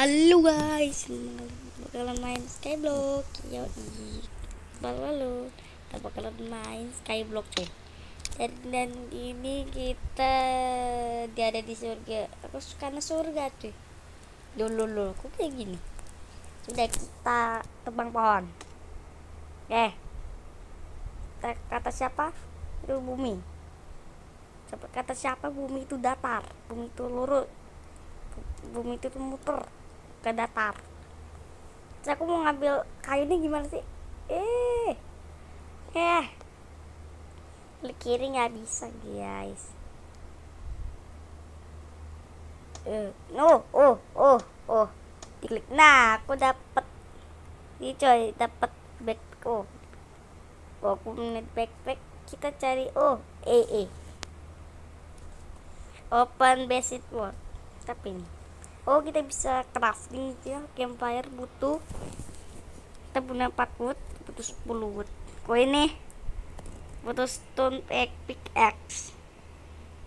Halo guys, bakalan main skyblock. Yo, lalu kita bakalan main skyblock cuy. Eh. Dan, dan ini kita dia ada di surga. Aku suka surga cuy. Dulu lo, aku kayak gini. Sudah kita tebang pohon. Eh, kata siapa? Itu bumi. Kata siapa bumi itu datar, bumi itu lurus, bumi itu muter ke datar terus aku mau ngambil kayu ini gimana sih eh eh klik kiri nggak bisa guys eh no oh, oh oh oh diklik nah aku dapat ini coy dapat backpack oh aku menit backpack kita cari oh eh eh open basic world tapi nih oh kita bisa crafting gitu ya campfire butuh kita punya 4 wood butuh 10 wood kok oh, ini butuh stone egg pickaxe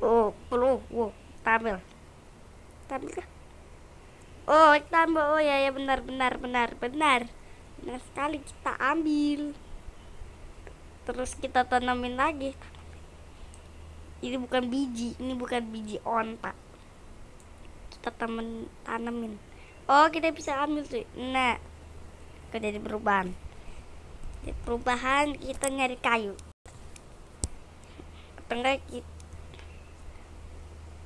oh perlu wow tampil tampil kah oh tambah oh ya ya benar benar benar benar benar sekali kita ambil terus kita tanamin lagi ini bukan biji ini bukan biji onta kita temen tanemin oh kita bisa ambil tuh nah kita jadi perubahan di perubahan kita nyari kayu tengah kita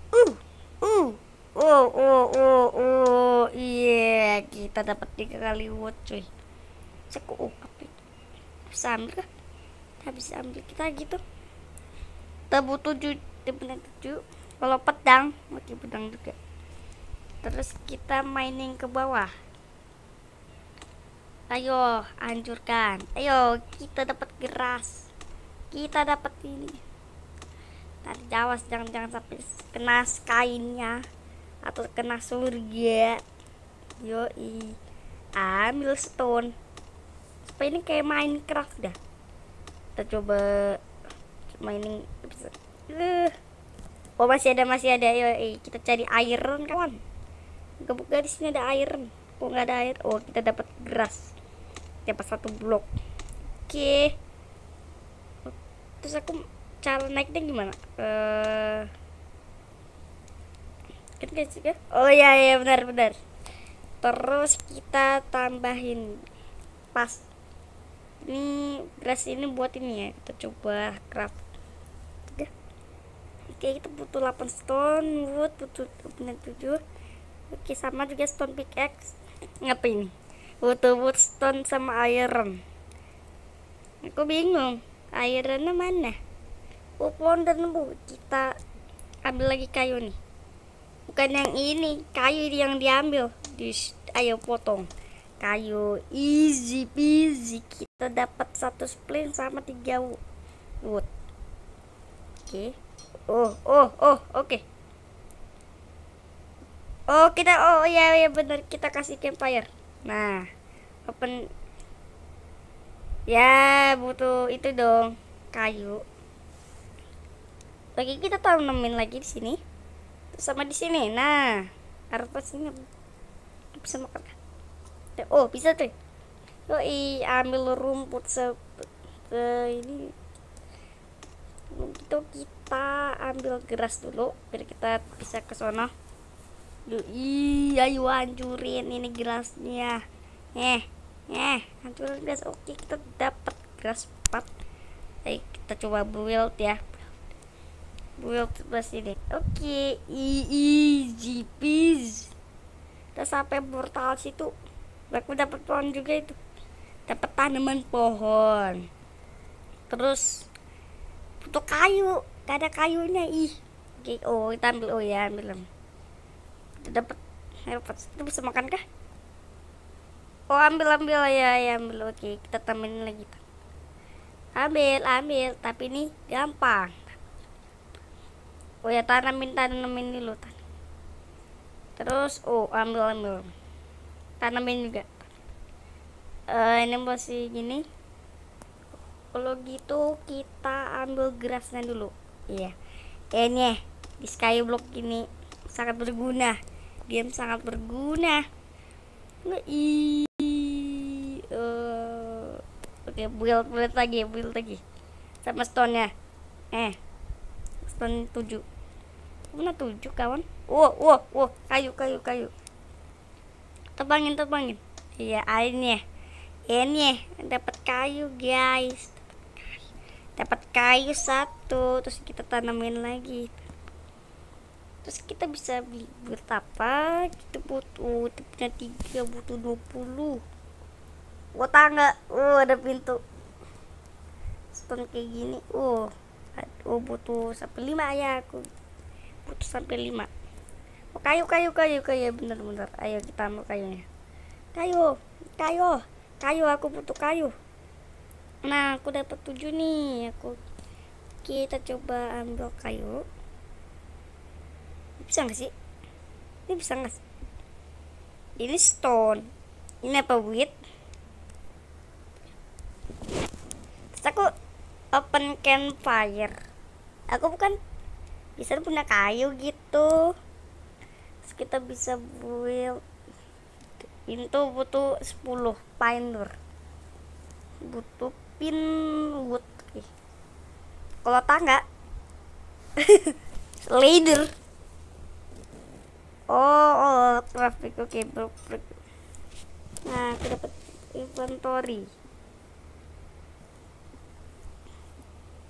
uh uh oh oh oh oh iya kita dapat tiga kali wood cuy cek uh, tapi bisa ambil kah? kita bisa ambil kita gitu tebu tujuh tebu tujuh kalau pedang pakai pedang juga terus kita mining ke bawah ayo hancurkan ayo kita dapat geras kita dapat ini tadi jawas jangan jangan sampai kena kainnya atau kena surga Yo i, ambil stone supaya ini kayak Minecraft dah kita coba mining uh. oh masih ada masih ada yoi kita cari iron kawan gak di sini ada air kok nggak ada air oh kita dapat grass dapat satu blok oke okay. terus aku cara naiknya gimana uh, kan kan oh ya ya benar benar terus kita tambahin pas ini grass ini buat ini ya kita coba craft oke okay, kita butuh 8 stone wood butuh 7 Oke sama juga stone pickaxe ngapain? ini butuh wood stone sama iron Aku bingung Ironnya mana Wood dan bu Kita ambil lagi kayu nih Bukan yang ini Kayu yang diambil Dis, Ayo potong kayu easy peasy kita dapat satu splint sama tiga wood oke okay. oh oh oh oke okay. Oh kita oh ya ya benar kita kasih campfire. Nah open ya butuh itu dong kayu. Lagi kita tahu tanamin lagi di sini sama di sini. Nah harusnya sini bisa makan. Kan? Oh bisa tuh. i ambil rumput se ini untuk kita ambil geras dulu biar kita bisa ke sana iya ayo hancurin ini gelasnya eh eh hancurin gelas oke kita dapat gelas 4 Ayo kita coba build ya build sebelah sini oke easy peasy kita sampai portal situ aku dapat pohon juga itu dapat tanaman pohon terus butuh kayu gak ada kayunya ih oke oh kita ambil oh ya ambil dapat dapat bisa makan kah oh ambil ambil oh, ya ya ambil oke kita tambahin lagi ambil ambil tapi ini gampang oh ya tanamin tanamin dulu tan terus oh ambil ambil tanamin juga uh, ini masih gini kalau gitu kita ambil grassnya dulu iya yeah. ini di skyblock ini sangat berguna game sangat berguna ngei uh, oke build build lagi build lagi sama stone nya eh stone 7 mana 7 kawan wow wow wow kayu kayu kayu tebangin tebangin iya airnya ini dapat kayu guys dapat kayu satu terus kita tanamin lagi terus kita bisa beli berapa kita butuh kita punya tiga butuh dua puluh. buat tangga? oh ada pintu stone kayak gini oh oh butuh sampai lima ya aku butuh sampai lima oh, kayu kayu kayu kayu ya, bener bener ayo kita ambil kayunya kayu kayu kayu aku butuh kayu nah aku dapat tujuh nih aku kita coba ambil kayu bisa gak sih ini bisa gak sih ini stone ini apa wheat terus aku open campfire aku bukan bisa punya kayu gitu terus kita bisa build pintu butuh 10 pine door butuh pin wood kalau tangga leader oh oh traffic oke okay, nah aku dapat inventory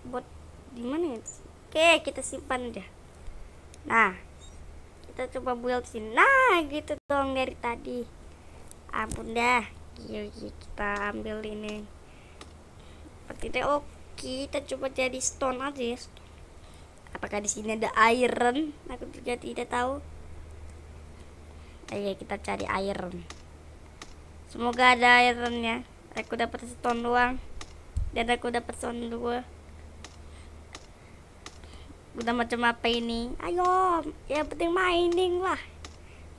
buat di mana ya oke okay, kita simpan aja nah kita coba build sini nah gitu dong dari tadi ampun dah kita ambil ini seperti itu oke oh, okay, kita coba jadi stone aja ya apakah di sini ada iron aku juga tidak tahu Ayo kita cari air, Semoga ada airnya. Aku dapat stone doang. Dan aku dapat stone dua. Udah macam apa ini? Ayo, ya penting mining lah.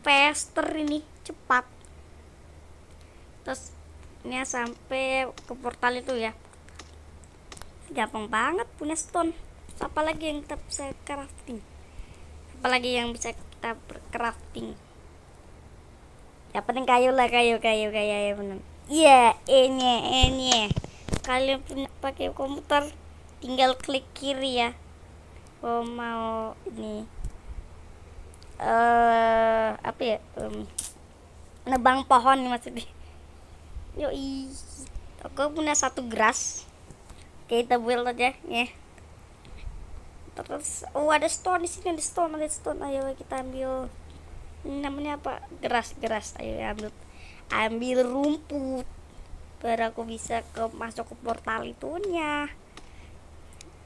Faster ini, cepat. Terus ini sampai ke portal itu ya. Gampang banget punya stone. apalagi yang kita bisa crafting? Apalagi yang bisa kita crafting? yang penting kayu lah kayu kayu kayu ya benar iya ini ini kalian punya pakai komputer tinggal klik kiri ya oh mau ini eh apa ya um, nebang pohon maksudnya yoi aku punya satu grass kita build aja ya. Terus oh ada stone di sini, ada stone, ada stone. Ayo kita ambil namanya apa geras geras ayo ambil ambil rumput biar aku bisa ke masuk ke portal itu nya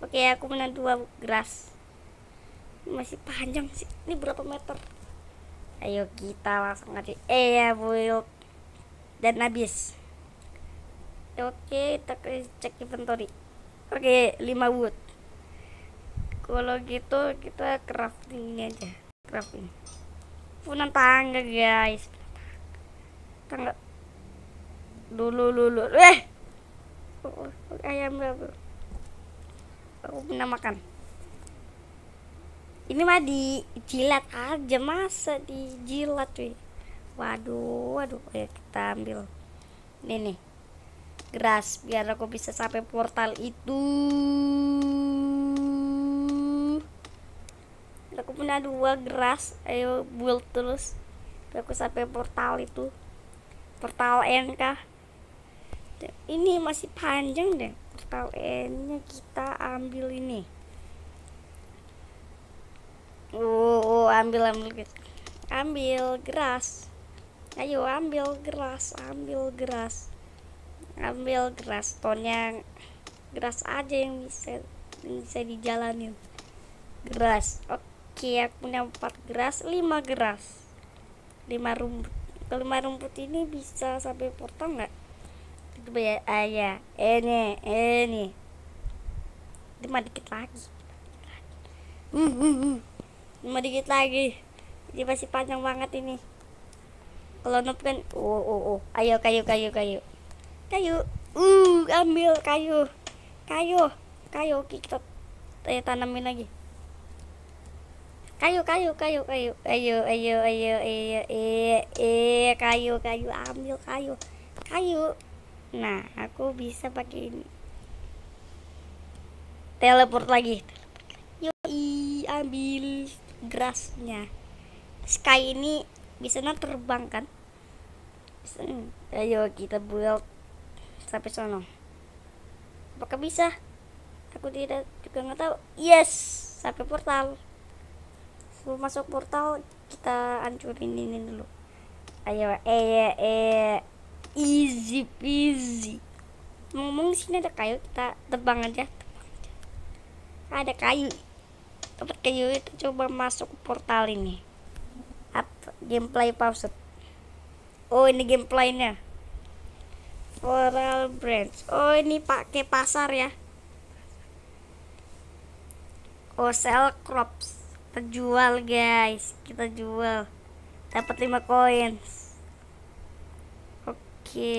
oke aku menan dua geras masih panjang sih ini berapa meter ayo kita langsung aja eh ya build dan habis oke kita cek inventory oke lima wood kalau gitu kita crafting aja crafting punan tangga guys tangga dulu dulu eh ayam berapa aku pernah makan ini mah dijilat aja masa dijilat wih waduh waduh oh, ya kita ambil ini nih grass biar aku bisa sampai portal itu punya dua geras ayo build terus aku sampai portal itu portal N kah ini masih panjang deh portal N nya kita ambil ini oh, oh ambil ambil ambil geras ayo ambil geras ambil geras ambil geras tonnya geras aja yang bisa bisa dijalanin geras oke Oke, punya empat geras, lima geras. lima rumput. Kelima rumput ini bisa sampai potong nggak? Coba ah, ya, ah, Ini, ini. Lima dikit lagi. Lima hmm, hmm, hmm. dikit lagi. Ini masih panjang banget ini. Kalau nop kan, oh, oh, oh. Ayo, kayu, kayu, kayu. Kayu. Uh, ambil kayu. Kayu. Kayu, kita eh, tanamin lagi kayu kayu kayu kayu ayo ayo ayo ayo eh eh kayu kayu ambil kayu kayu nah aku bisa pakai ini teleport lagi yoi ambil grassnya sky ini bisa terbang kan hmm, ayo kita build sampai sono apakah bisa aku tidak juga nggak tahu yes sampai portal sebelum masuk portal kita hancurin ini dulu ayo eh eh, eh. easy peasy ngomong sini ada kayu kita tebang aja, ada kayu tempat kayu itu coba masuk portal ini up gameplay pause oh ini gameplaynya floral branch oh ini pakai pasar ya oh sell crops kita jual guys kita jual dapat 5 koin oke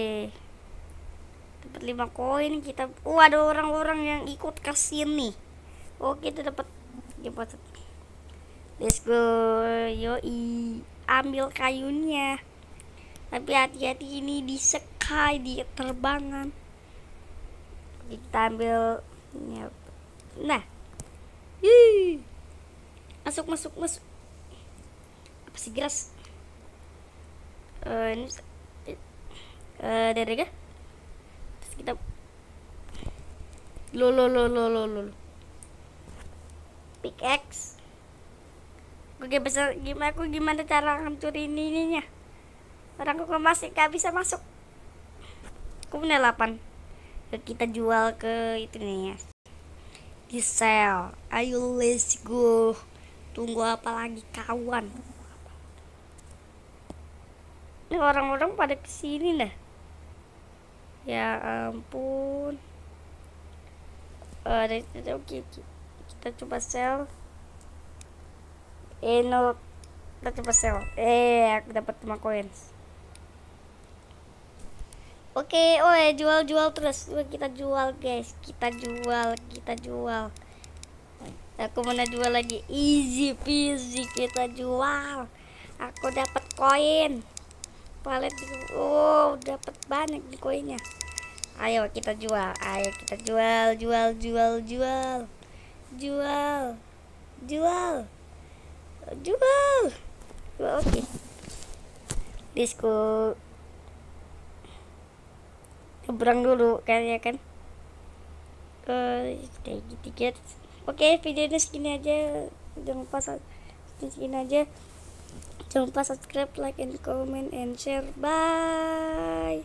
dapat 5 koin kita oh ada orang-orang yang ikut ke sini oke kita dapat jemput let's go yoi ambil kayunya tapi hati-hati ini di sky di terbangan kita ambil nah Yuh masuk masuk masuk apa sih geras uh, ini uh, dari ga terus kita lo lo lo lo lo lo pickaxe gue gak bisa gimana aku gimana cara ini ininya orang aku masih gak bisa masuk aku punya 8 kita jual ke itu nih ya di sell ayo let's go Tunggu apa lagi kawan? Ini orang-orang pada kesini dah. Ya ampun. Uh, eh, okay. kita coba sel. Eh, no. Kita coba sel. Eh, aku dapat 5 coins. Oke, okay, oh ya jual-jual terus. Kita jual, guys. Kita jual, kita jual aku mana jual lagi easy peasy kita jual aku dapat koin palet oh dapat banyak di koinnya ayo kita jual ayo kita jual jual jual jual jual jual jual jual oke okay. disku nyebrang dulu kayaknya kan eh uh, gitu sedikit oke video ini segini aja jangan lupa segini aja jangan lupa subscribe like and comment and share bye